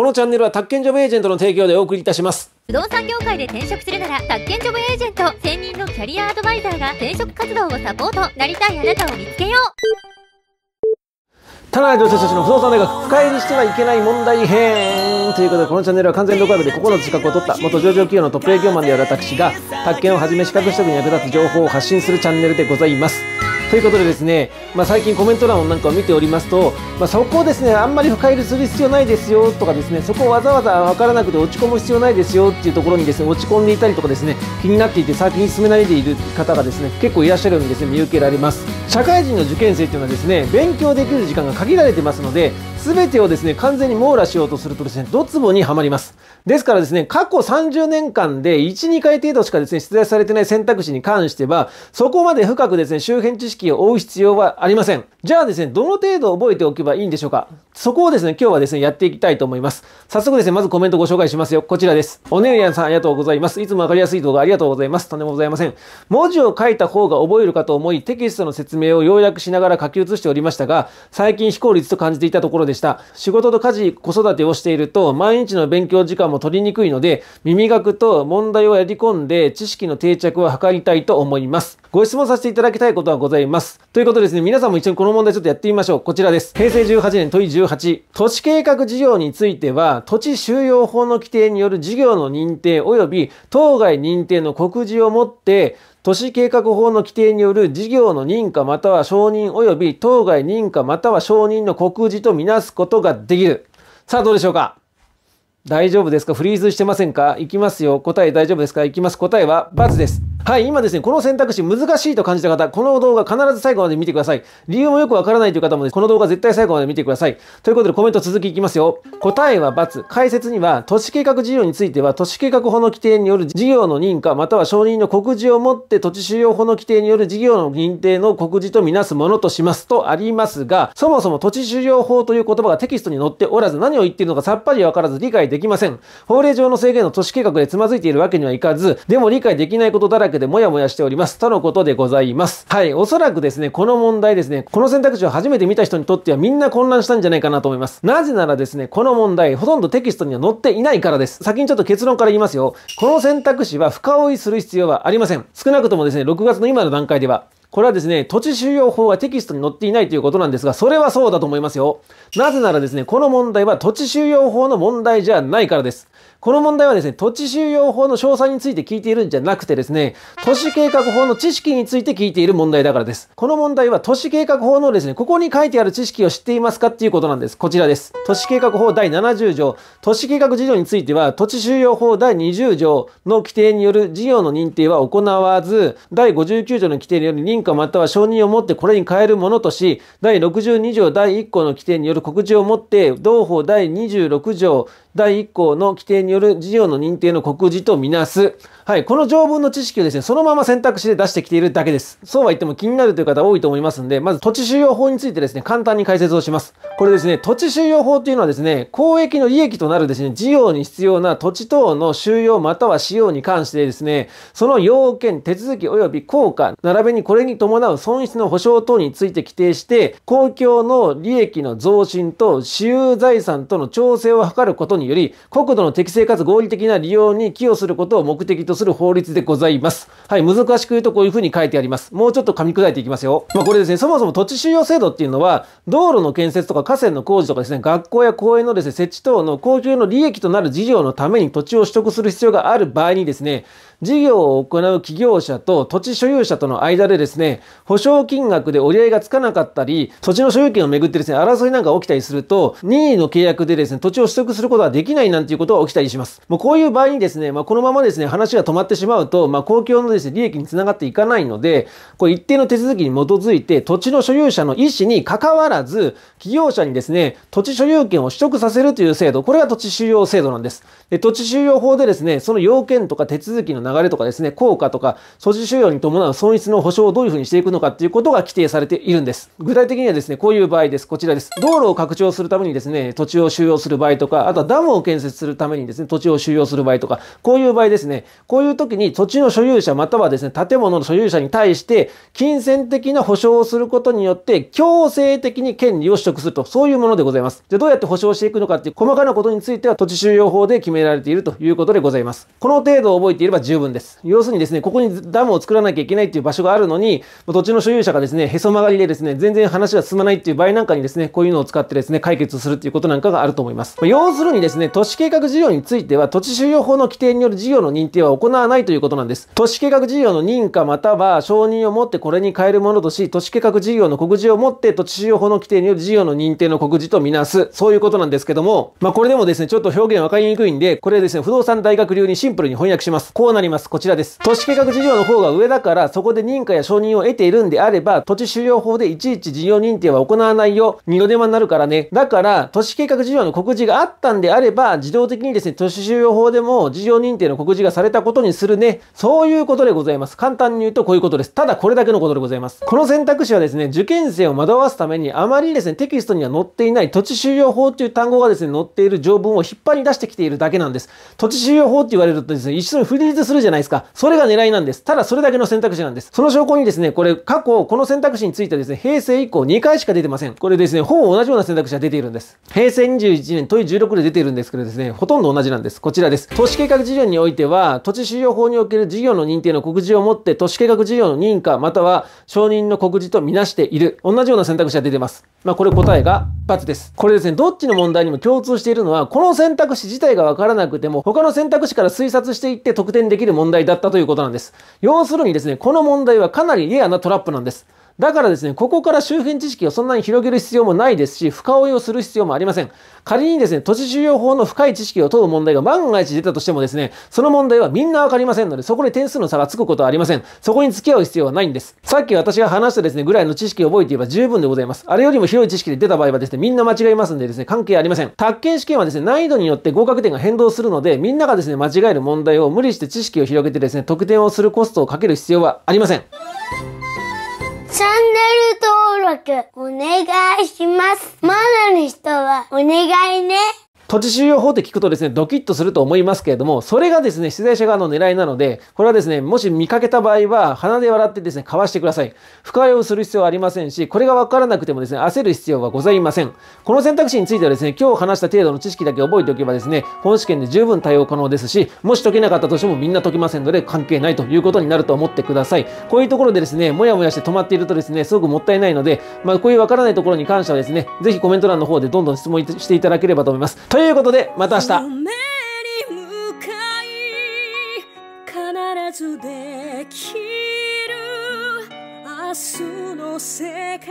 このチャンネルは宅建ジョブエージェントの提供でお送りいたします。不動産業界で転職するなら、宅建ジョブエージェント専任のキャリアアドバイザーが転職活動をサポート。なりたいあなたを見つけよう。田中女性たちの不動産大学、深入りしてはいけない問題編ということで、このチャンネルは完全ローで9つ資格を取った元上場企業のトップ営業マンである私が、宅建をはじめ資格取得に役立つ情報を発信するチャンネルでございます。ということでですね、まあ、最近コメント欄なんかを見ておりますと、まあ、そこをですねあんまり深入りする必要ないですよとかですねそこをわざわざ分からなくて落ち込む必要ないですよっていうところにですね落ち込んでいたりとかですね気になっていて先に進めないでいる方がですね結構いらっしゃるようにですね見受けられます社会人の受験生っていうのはですね勉強できる時間が限られてますので全てをですね完全に網羅しようとするとですねドツボにはまりますですからですね過去30年間で12回程度しかですね出題されてない選択肢に関してはそこまで深くですね周辺知識識を追う必要はありません。じゃあですね、どの程度覚えておけばいいんでしょうかそこをですね、今日はですね、やっていきたいと思います。早速ですね、まずコメントご紹介しますよ。こちらです。おねるやんさんありがとうございます。いつもわかりやすい動画ありがとうございます。とんでもございません。文字を書いた方が覚えるかと思い、テキストの説明を要約しながら書き写しておりましたが、最近非効率と感じていたところでした。仕事と家事、子育てをしていると、毎日の勉強時間も取りにくいので、耳がくと問題をやり込んで、知識の定着を図りたいと思います。ご質問させていただきたいことはございます。ます。ということですね、皆さんも一緒にこの問題ちょっとやってみましょう。こちらです。平成18年問い18。都市計画事業については、土地収容法の規定による事業の認定及び当該認定の告示をもって、都市計画法の規定による事業の認可または承認及び当該認可または承認の告示とみなすことができる。さあ、どうでしょうか大丈夫ですかフリーズしてませんかいきますよ。答え大丈夫ですかいきます。答えは×です。はい、今ですね、この選択肢難しいと感じた方、この動画必ず最後まで見てください。理由もよくわからないという方も、ね、この動画絶対最後まで見てください。ということでコメント続きいきますよ。答えは×。解説には、都市計画事業については、都市計画法の規定による事業の認可、または承認の告示をもって、土地収用法の規定による事業の認定の告示とみなすものとしますとありますが、そもそも土地収容法という言葉がテキストに載っておらず、何を言っているのかさっぱりわからず理解できません。法令上の制限の都市計画でつまずいているわけにはいかず、でも理解できないことだらけらでモヤモヤしております。とのことでございます。はい。おそらくですね、この問題ですね、この選択肢を初めて見た人にとってはみんな混乱したんじゃないかなと思います。なぜならですね、この問題、ほとんどテキストには載っていないからです。先にちょっと結論から言いますよ。この選択肢は深追いする必要はありません。少なくともですね、6月の今の段階では、これはですね、土地収容法がテキストに載っていないということなんですが、それはそうだと思いますよ。なぜならですね、この問題は土地収容法の問題じゃないからです。この問題はですね、土地収容法の詳細について聞いているんじゃなくてですね、都市計画法の知識について聞いている問題だからです。この問題は都市計画法のですね、ここに書いてある知識を知っていますかっていうことなんです。こちらです。都市計画法第70条、都市計画事業については、土地収容法第20条の規定による事業の認定は行わず、第59条の規定によ認認可または承認をもってこれに変えるものとし、第62条第1項の規定による告示をもって、同法第26条第1項の規定による事業の認定の告示とみなす。はい。この条文の知識をですね、そのまま選択肢で出してきているだけです。そうは言っても気になるという方多いと思いますんで、まず土地収容法についてですね、簡単に解説をします。これですね、土地収容法というのはですね、公益の利益となるですね、事業に必要な土地等の収容または使用に関してですね、その要件、手続き及び効果、並べにこれにに伴う損失の保障等について規定して、公共の利益の増進と私有財産との調整を図ることにより、国土の適正かつ合理的な利用に寄与することを目的とする法律でございます。はい、難しく言うとこういうふうに書いてあります。もうちょっと噛み砕いていきますよ。まあ、これですね、そもそも土地収容制度っていうのは、道路の建設とか河川の工事とかですね、学校や公園のですね、設置等の公共の利益となる事業のために土地を取得する必要がある場合にですね、事業を行う企業者と土地所有者との間でですね、ね、保証金額で折り合いがつかなかったり、土地の所有権をめぐってですね、争いなんか起きたりすると、任意の契約でですね、土地を取得することはできないなんていうことが起きたりします。もうこういう場合にですね、まあ、このままですね、話が止まってしまうと、まあ、公共のですね、利益につながっていかないので、これ一定の手続きに基づいて、土地の所有者の意思に関わらず、企業者にですね、土地所有権を取得させるという制度、これが土地収容制度なんです。で土地収容法でですね、その要件とか手続きの流れとかですね、効果とか、土地収容に伴う損失の保障をどういううふうにしていくのかっていうことが規定されているんです。具体的にはですね、こういう場合です。こちらです。道路を拡張するためにですね、土地を収容する場合とか、あとはダムを建設するためにですね、土地を収容する場合とか、こういう場合ですね、こういう時に土地の所有者またはですね、建物の所有者に対して、金銭的な保障をすることによって、強制的に権利を取得すると、そういうものでございます。で、どうやって保障していくのかっていう細かなことについては、土地収容法で決められているということでございます。この程度を覚えていれば十分です。要するにですね、ここにダムを作らなきゃいけないっていう場所があるのに、に、土地の所有者がですね、へそ曲がりでですね、全然話が進まないっていう場合なんかにですね、こういうのを使ってですね、解決するっていうことなんかがあると思います。まあ、要するにですね、都市計画事業については、土地収容法の規定による事業の認定は行わないということなんです。都市計画事業の認可または承認をもってこれに変えるものとし、都市計画事業の告示をもって土地収用法の規定による事業の認定の告示とみなす。そういうことなんですけども、まあこれでもですね、ちょっと表現わかりにくいんで、これですね、不動産大学流にシンプルに翻訳します。こうなります。こちらです。都市計画事業の方が上だから、そこで認可や承認認を得ているんであれば、土地収容法でいちいち事業認定は行わないよ。二度手間になるからね。だから、都市計画事業の告示があったんであれば、自動的にですね、都市収容法でも事業認定の告示がされたことにするね。そういうことでございます。簡単に言うとこういうことです。ただこれだけのことでございます。この選択肢はですね、受験生を惑わすために、あまりですね、テキストには載っていない土地収容法っていう単語がですね、載っている条文を引っ張り出してきているだけなんです。土地収容法って言われるとですね、一緒にフリーズするじゃないですか。それが狙いなんです。ただそれだけの選択肢なんです。その証拠にですね、ですね、これ過去、この選択肢についてですね、平成以降2回しか出てません。これですね、ほぼ同じような選択肢が出ているんです。平成21年、問い16で出ているんですけどですね、ほとんど同じなんです。こちらです。都市計画事業においては、土地使用法における事業の認定の告示をもって、都市計画事業の認可、または承認の告示とみなしている。同じような選択肢が出てます。まあ、これ答えが×です。これですね、どっちの問題にも共通しているのは、この選択肢自体がわからなくても、他の選択肢から推察していって得点できる問題だったということなんです。要するにですね、この問題はかなりレアなトラップなんです。だからですね、ここから周辺知識をそんなに広げる必要もないですし、深追いをする必要もありません。仮にですね、土地収容法の深い知識を問う問題が万が一出たとしてもですね、その問題はみんなわかりませんので、そこで点数の差がつくことはありません。そこに付き合う必要はないんです。さっき私が話したですね、ぐらいの知識を覚えていれば十分でございます。あれよりも広い知識で出た場合はですね、みんな間違えますんでですね、関係ありません。宅建試験はですね、難易度によって合格点が変動するので、みんながですね、間違える問題を無理して知識を広げてですね、得点をするコストをかける必要はありません。チャンネル登録お願いします。まだの人はお願いね。土地収容法って聞くとですね、ドキッとすると思いますけれども、それがですね、出題者側の狙いなので、これはですね、もし見かけた場合は、鼻で笑ってですね、かわしてください。不快をする必要はありませんし、これがわからなくてもですね、焦る必要はございません。この選択肢についてはですね、今日話した程度の知識だけ覚えておけばですね、本試験で十分対応可能ですし、もし解けなかったとしてもみんな解きませんので、関係ないということになると思ってください。こういうところでですね、もやもやして止まっているとですね、すごくもったいないので、まあ、こういうわからないところに関してはですね、ぜひコメント欄の方でどんどん質問していただければと思います。ということで、また明日。必ずできる明日の世界